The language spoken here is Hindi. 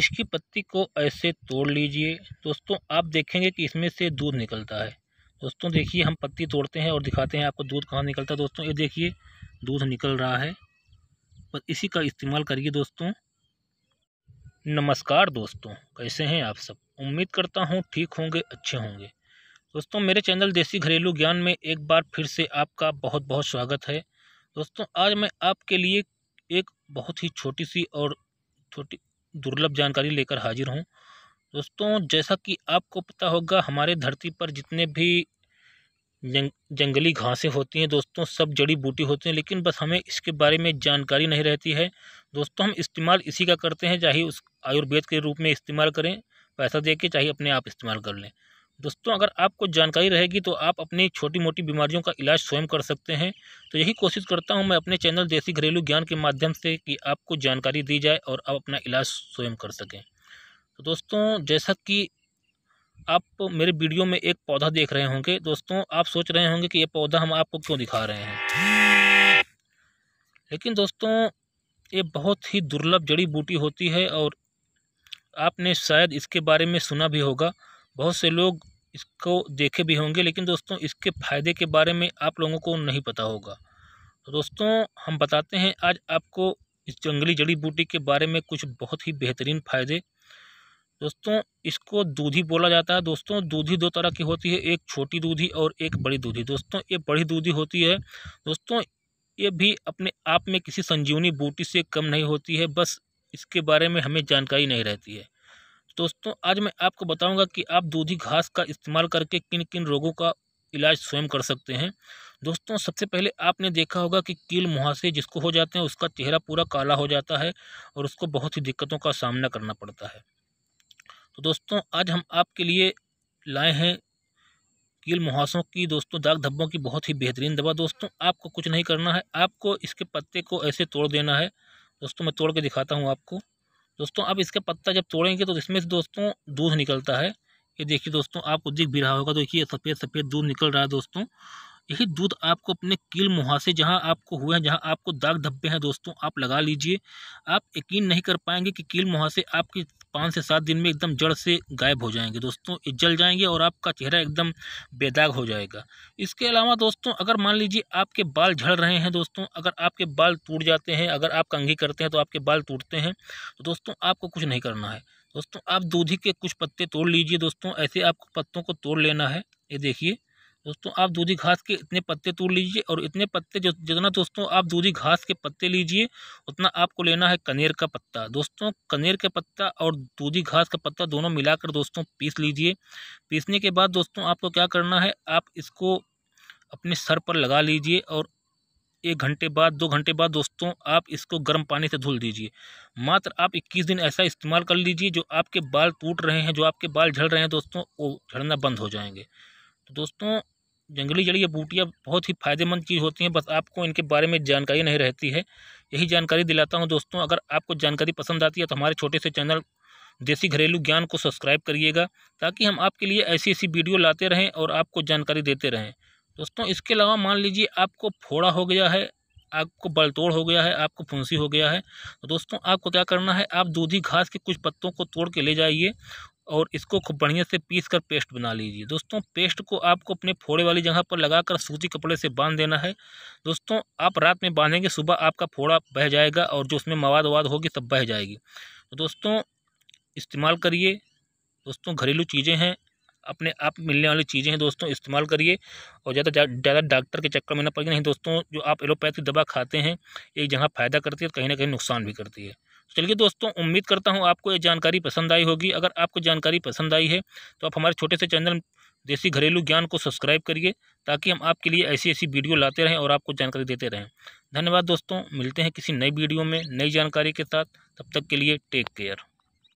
इसकी पत्ती को ऐसे तोड़ लीजिए दोस्तों आप देखेंगे कि इसमें से दूध निकलता है दोस्तों देखिए हम पत्ती तोड़ते हैं और दिखाते हैं आपको दूध कहाँ निकलता है दोस्तों ये देखिए दूध निकल रहा है पर इसी का इस्तेमाल करिए दोस्तों नमस्कार दोस्तों कैसे हैं आप सब उम्मीद करता हूँ ठीक होंगे अच्छे होंगे दोस्तों मेरे चैनल देसी घरेलू ज्ञान में एक बार फिर से आपका बहुत बहुत स्वागत है दोस्तों आज मैं आपके लिए एक बहुत ही छोटी सी और छोटी दुर्लभ जानकारी लेकर हाजिर हूँ दोस्तों जैसा कि आपको पता होगा हमारे धरती पर जितने भी जंग, जंगली घासें होती हैं दोस्तों सब जड़ी बूटी होती हैं लेकिन बस हमें इसके बारे में जानकारी नहीं रहती है दोस्तों हम इस्तेमाल इसी का करते हैं चाहे उस आयुर्वेद के रूप में इस्तेमाल करें पैसा दे के चाहे अपने आप इस्तेमाल कर लें दोस्तों अगर आपको जानकारी रहेगी तो आप अपनी छोटी मोटी बीमारियों का इलाज स्वयं कर सकते हैं तो यही कोशिश करता हूं मैं अपने चैनल देसी घरेलू ज्ञान के माध्यम से कि आपको जानकारी दी जाए और आप अपना इलाज स्वयं कर सकें तो दोस्तों जैसा कि आप मेरे वीडियो में एक पौधा देख रहे होंगे दोस्तों आप सोच रहे होंगे कि ये पौधा हम आपको क्यों दिखा रहे हैं लेकिन दोस्तों ये बहुत ही दुर्लभ जड़ी बूटी होती है और आपने शायद इसके बारे में सुना भी होगा बहुत से लोग इसको देखे भी होंगे लेकिन दोस्तों इसके फ़ायदे के बारे में आप लोगों को नहीं पता होगा तो दोस्तों हम बताते हैं आज आपको इस जंगली जड़ी बूटी के बारे में कुछ बहुत ही बेहतरीन फ़ायदे दोस्तों इसको दूधी बोला जाता है दोस्तों दूधी दो तरह की होती है एक छोटी दूधी और एक बड़ी दूधी दोस्तों ये बड़ी दूधी होती है दोस्तों ये भी अपने आप में किसी संजीवनी बूटी से कम नहीं होती है बस इसके बारे में हमें जानकारी नहीं रहती है तो दोस्तों आज मैं आपको बताऊंगा कि आप दूधी घास का इस्तेमाल करके किन किन रोगों का इलाज स्वयं कर सकते हैं दोस्तों सबसे पहले आपने देखा होगा कि कील मुहासे जिसको हो जाते हैं उसका चेहरा पूरा काला हो जाता है और उसको बहुत ही दिक्कतों का सामना करना पड़ता है तो दोस्तों आज हम आपके लिए लाए हैं कील मुहासों की दोस्तों दाग धब्बों की बहुत ही बेहतरीन दवा दोस्तों आपको कुछ नहीं करना है आपको इसके पत्ते को ऐसे तोड़ देना है दोस्तों मैं तोड़ के दिखाता हूँ आपको दोस्तों आप इसका पत्ता जब तोड़ेंगे तो इसमें से दोस्तों दूध निकलता है ये देखिए दोस्तों आपको दिख भी रहा होगा तो देखिए सफ़ेद सफ़ेद दूध निकल रहा है दोस्तों यही दूध आपको अपने कील मुहासे जहाँ आपको हुए हैं जहाँ आपको दाग धब्बे हैं दोस्तों आप लगा लीजिए आप यकीन नहीं कर पाएंगे कि कील मुहासे आपकी पाँच से सात दिन में एकदम जड़ से गायब हो जाएंगे दोस्तों जल जाएंगे और आपका चेहरा एकदम बेदाग हो जाएगा इसके अलावा दोस्तों अगर मान लीजिए आपके बाल झड़ रहे हैं दोस्तों अगर आपके बाल टूट जाते हैं अगर आप कंघी करते हैं तो आपके बाल टूटते हैं तो दोस्तों आपको कुछ नहीं करना है दोस्तों आप दूधी के कुछ पत्ते तोड़ लीजिए दोस्तों ऐसे आपको पत्तों को तोड़ लेना है ये देखिए दोस्तों आप दूधी घास के इतने पत्ते तोड़ लीजिए और इतने पत्ते जो जितना दोस्तों आप दूधी घास के पत्ते लीजिए उतना आपको लेना है कनेर का पत्ता दोस्तों कनेर का पत्ता और दूधी घास का पत्ता दोनों मिलाकर दोस्तों पीस लीजिए पीसने के बाद दोस्तों आपको क्या करना है आप इसको अपने सर पर लगा लीजिए और एक घंटे बाद दो घंटे बाद दोस्तों आप इसको गर्म पानी से धुल दीजिए मात्र आप 21 दिन ऐसा इस्तेमाल कर लीजिए जो आपके बाल टूट रहे हैं जो आपके बाल झड़ रहे हैं दोस्तों वो झड़ना बंद हो जाएंगे तो दोस्तों जंगली जड़ी या बूटियाँ बहुत ही फ़ायदेमंद चीज़ होती हैं बस आपको इनके बारे में जानकारी नहीं रहती है यही जानकारी दिलाता हूँ दोस्तों अगर आपको जानकारी पसंद आती है तो हमारे छोटे से चैनल देसी घरेलू ज्ञान को सब्सक्राइब करिएगा ताकि हम आपके लिए ऐसी ऐसी वीडियो लाते रहें और आपको जानकारी देते रहें दोस्तों इसके अलावा मान लीजिए आपको फोड़ा हो गया है आपको बलतोड़ हो गया है आपको फुंसी हो गया है तो दोस्तों आपको क्या करना है आप दूधी घास के कुछ पत्तों को तोड़ के ले जाइए और इसको खूब बढ़िया से पीस कर पेस्ट बना लीजिए दोस्तों पेस्ट को आपको अपने फोड़े वाली जगह पर लगाकर सूती कपड़े से बांध देना है दोस्तों आप रात में बांधेंगे सुबह आपका फोड़ा बह जाएगा और जो उसमें मवाद ववाद होगी सब बह जाएगी तो दोस्तों इस्तेमाल करिए दोस्तों घरेलू चीज़ें हैं अपने आप मिलने वाली चीज़ें हैं दोस्तों इस्तेमाल करिए और ज़्यादा ज़्यादा डॉक्टर के चक्कर में ना पड़ेगा नहीं दोस्तों जो आप एलोपैथी दवा खाते हैं एक जगह फ़ायदा करती है कहीं ना कहीं नुकसान भी करती है चलिए दोस्तों उम्मीद करता हूँ आपको ये जानकारी पसंद आई होगी अगर आपको जानकारी पसंद आई है तो आप हमारे छोटे से चैनल देसी घरेलू ज्ञान को सब्सक्राइब करिए ताकि हम आपके लिए ऐसी ऐसी वीडियो लाते रहें और आपको जानकारी देते रहें धन्यवाद दोस्तों मिलते हैं किसी नई वीडियो में नई जानकारी के साथ तब तक के लिए टेक केयर